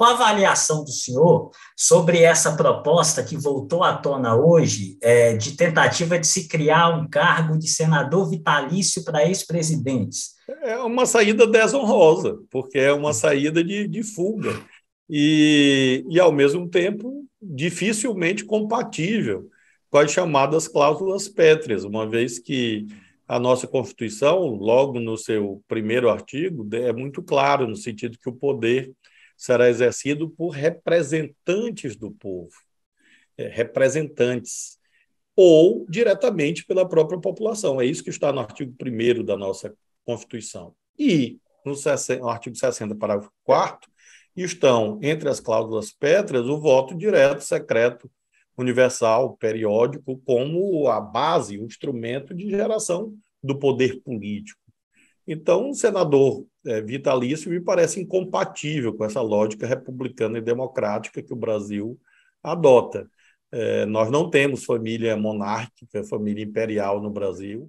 Qual a avaliação do senhor sobre essa proposta que voltou à tona hoje, é, de tentativa de se criar um cargo de senador vitalício para ex-presidentes? É uma saída desonrosa, porque é uma saída de, de fuga. E, e, ao mesmo tempo, dificilmente compatível com as chamadas cláusulas pétreas, uma vez que a nossa Constituição, logo no seu primeiro artigo, é muito claro no sentido que o poder será exercido por representantes do povo, é, representantes, ou diretamente pela própria população. É isso que está no artigo 1 da nossa Constituição. E no, no artigo 60, parágrafo 4, estão entre as cláusulas pétreas o voto direto, secreto, universal, periódico, como a base, o instrumento de geração do poder político. Então, um senador é, vitalício me parece incompatível com essa lógica republicana e democrática que o Brasil adota. É, nós não temos família monárquica, família imperial no Brasil.